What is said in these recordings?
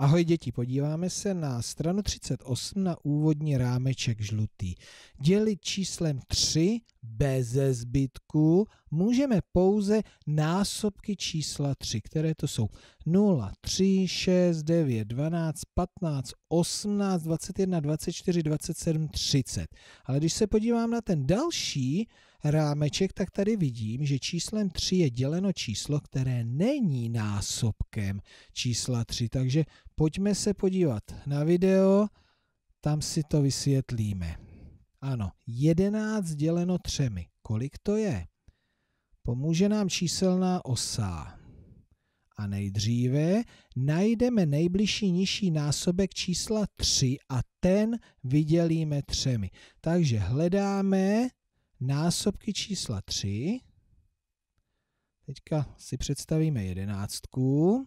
Ahoj děti, podíváme se na stranu 38 na úvodní rámeček žlutý. Dělit číslem 3 beze zbytku můžeme pouze násobky čísla 3, které to jsou 0, 3, 6, 9, 12, 15, 18, 21, 24, 27, 30. Ale když se podívám na ten další rámeček, tak tady vidím, že číslem 3 je děleno číslo, které není násobkem čísla 3. Takže pojďme se podívat na video, tam si to vysvětlíme. Ano, 11 děleno třemi. Kolik to je? Pomůže nám číselná osa. A nejdříve najdeme nejbližší nižší násobek čísla 3 a ten vydělíme třemi. Takže hledáme násobky čísla 3. Teďka si představíme jedenáctku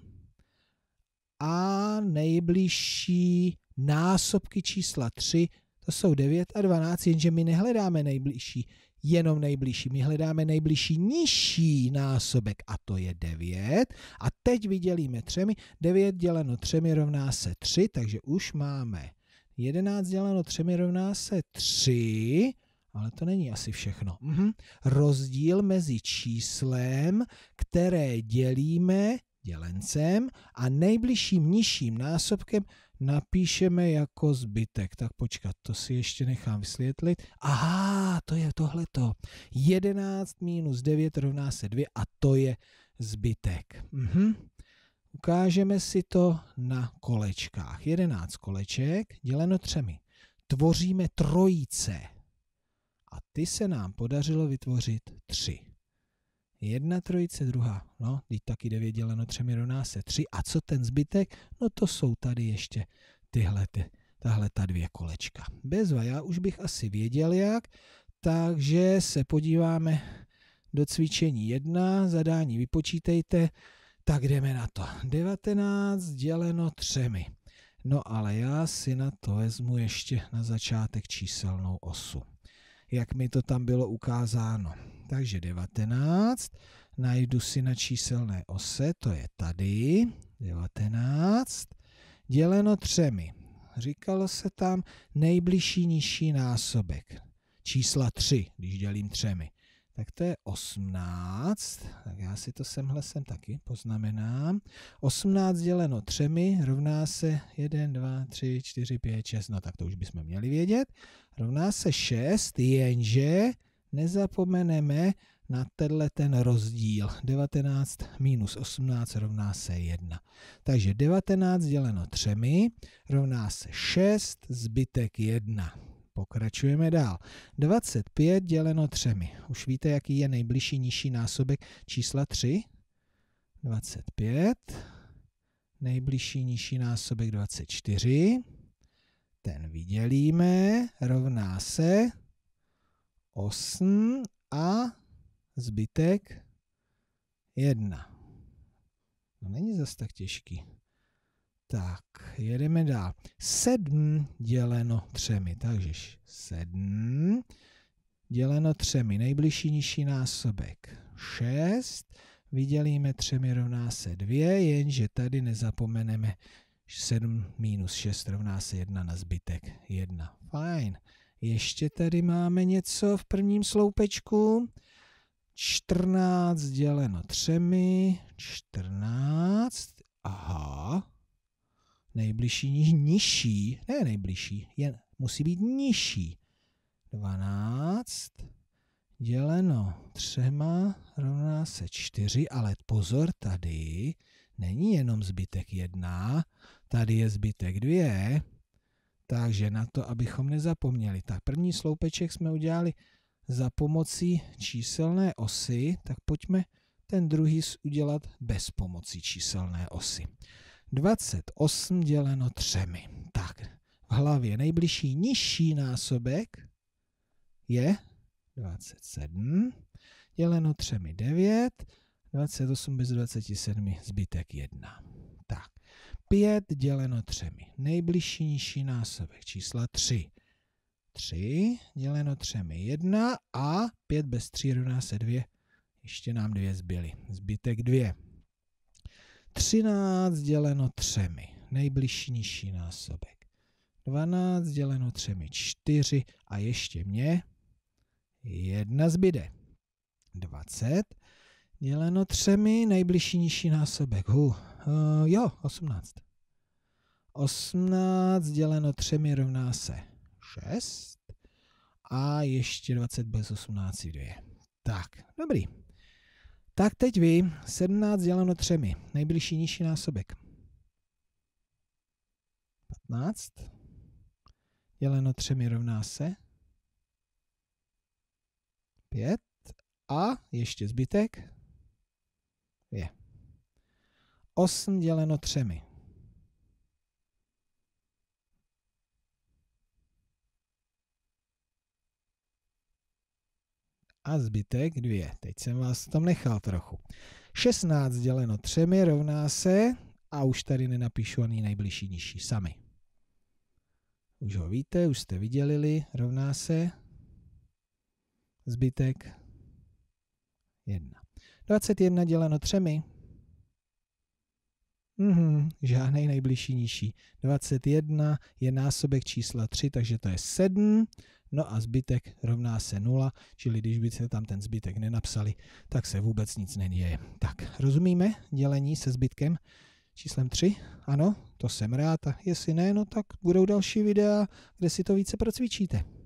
a nejbližší násobky čísla 3 to jsou 9 a 12, jenže my nehledáme nejbližší, jenom nejbližší. My hledáme nejbližší nižší násobek a to je 9. A teď vydělíme třemi. 9 děleno třemi rovná se 3, takže už máme 11 děleno třemi rovná se 3. Ale to není asi všechno. Mhm. Rozdíl mezi číslem, které dělíme dělencem a nejbližším nižším násobkem napíšeme jako zbytek. Tak počkat, to si ještě nechám vysvětlit. Aha, to je tohleto. 11 minus 9 rovná se 2 a to je zbytek. Mhm. Ukážeme si to na kolečkách. 11 koleček děleno třemi. Tvoříme trojice. A ty se nám podařilo vytvořit tři. Jedna trojice, druhá. No, teď taky 9 děleno třemi rovná se tři. A co ten zbytek? No to jsou tady ještě tyhle, ty, tahle ta dvě kolečka. Bezva, já už bych asi věděl jak, takže se podíváme do cvičení jedna zadání vypočítejte, tak jdeme na to. 19 děleno třemi. No ale já si na to vezmu ještě na začátek číselnou osu jak mi to tam bylo ukázáno. Takže 19, najdu si na číselné ose, to je tady, 19, děleno třemi. Říkalo se tam nejbližší nižší násobek, čísla 3, když dělím třemi. Tak to je 18, tak si to semhle sem taky poznamenám. 18 děleno 3 rovná se 1, 2, 3, 4, 5, 6, no tak to už bychom měli vědět. Rovná se 6, jenže nezapomeneme na tenhle ten rozdíl. 19 minus 18 rovná se 1. Takže 19 děleno 3 rovná se 6, zbytek 1. Pokračujeme dál. 25 děleno 3. Už víte, jaký je nejbližší nižší násobek čísla 3? 25. Nejbližší nižší násobek 24. Ten vydělíme, rovná se 8 a zbytek 1. No není zas tak těžký. Tak, jedeme dál. 7 děleno třemi, takže 7 děleno třemi, nejbližší nižší násobek 6, vydělíme třemi rovná se 2, jenže tady nezapomeneme 7 minus 6 rovná se 1 na zbytek 1. Fajn. Ještě tady máme něco v prvním sloupečku. 14 děleno třemi, 14, aha, nejbližší nižší, ne nejbližší, jen musí být nižší. 12 děleno třema rovná se 4, ale pozor tady, není jenom zbytek 1, tady je zbytek 2. Takže na to, abychom nezapomněli, tak první sloupeček jsme udělali za pomocí číselné osy, tak pojďme ten druhý udělat bez pomoci číselné osy. 28 děleno třemi. Tak, v hlavě nejbližší nižší násobek je 27 děleno třemi 9, 28 bez 27, zbytek 1. Tak, 5 děleno třemi. Nejbližší nižší násobek čísla 3. 3 děleno třemi 1 a 5 bez 3 rovná se 2. Ještě nám dvě zbyly. Zbytek 2. 13 děleno třemi, nejbližší nižší násobek. 12 děleno třemi, 4 a ještě mě jedna zbyde. 20 děleno třemi, nejbližší nižší násobek. Hu, uh, jo, 18. 18 děleno třemi rovná se 6 a ještě 20 bez 18 2. Tak, dobrý. Tak teď vy, 17 děleno třemi, nejbližší nižší násobek. 15 děleno třemi rovná se 5 a ještě zbytek je 8 děleno třemi. a zbytek 2. Teď jsem vás tam nechal trochu. 16 děleno 3 rovná se, a už tady nenapíšu ani nejbližší nižší sami. Už ho víte, už jste vydělili, rovná se zbytek 1. 21 děleno 3 Mm-hmm, žádnej nejbližší nižší. 21 je násobek čísla 3, takže to je 7. No a zbytek rovná se 0, čili když se tam ten zbytek nenapsali, tak se vůbec nic neděje. Tak, rozumíme dělení se zbytkem číslem 3? Ano, to jsem rád a jestli ne, no tak budou další videa, kde si to více procvičíte.